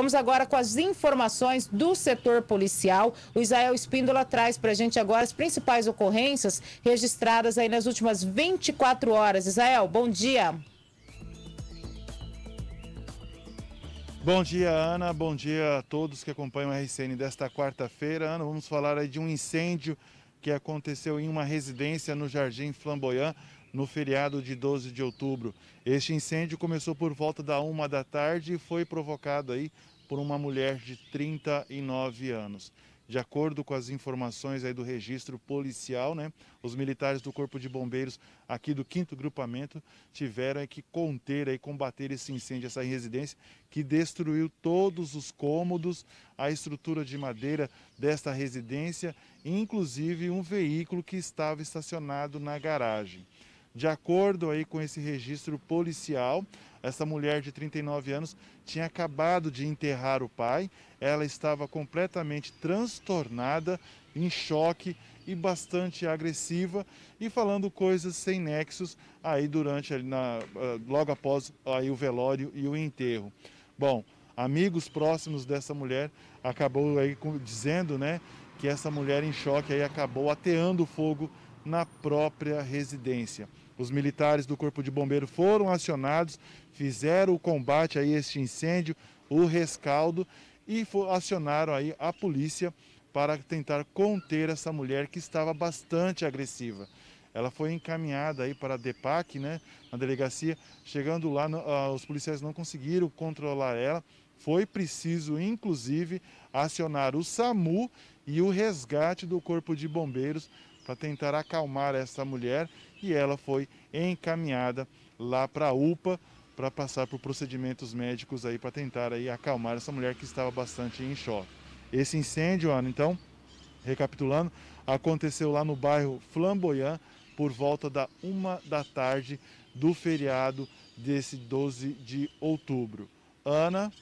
Vamos agora com as informações do setor policial. O Israel Espíndola traz para a gente agora as principais ocorrências registradas aí nas últimas 24 horas. Israel, bom dia. Bom dia, Ana. Bom dia a todos que acompanham a RCN desta quarta-feira. Ana, vamos falar aí de um incêndio que aconteceu em uma residência no Jardim Flamboyant no feriado de 12 de outubro. Este incêndio começou por volta da uma da tarde e foi provocado aí por uma mulher de 39 anos. De acordo com as informações aí do registro policial, né, os militares do Corpo de Bombeiros aqui do 5 Grupamento tiveram que conter e combater esse incêndio, essa residência que destruiu todos os cômodos, a estrutura de madeira desta residência, inclusive um veículo que estava estacionado na garagem. De acordo aí com esse registro policial, essa mulher de 39 anos tinha acabado de enterrar o pai. Ela estava completamente transtornada, em choque e bastante agressiva e falando coisas sem nexos aí durante ali na, eh, logo após aí o velório e o enterro. Bom, amigos próximos dessa mulher acabou aí dizendo, né, que essa mulher em choque aí acabou ateando fogo na própria residência. Os militares do Corpo de Bombeiro foram acionados, fizeram o combate a este incêndio, o rescaldo e acionaram aí a polícia para tentar conter essa mulher que estava bastante agressiva. Ela foi encaminhada aí para a DEPAC, né, na delegacia. Chegando lá, ah, os policiais não conseguiram controlar ela, foi preciso, inclusive, acionar o SAMU e o resgate do Corpo de Bombeiros para tentar acalmar essa mulher e ela foi encaminhada lá para a UPA para passar por procedimentos médicos aí para tentar aí acalmar essa mulher que estava bastante em choque. Esse incêndio, Ana, então, recapitulando, aconteceu lá no bairro Flamboyant por volta da uma da tarde do feriado desse 12 de outubro. Ana.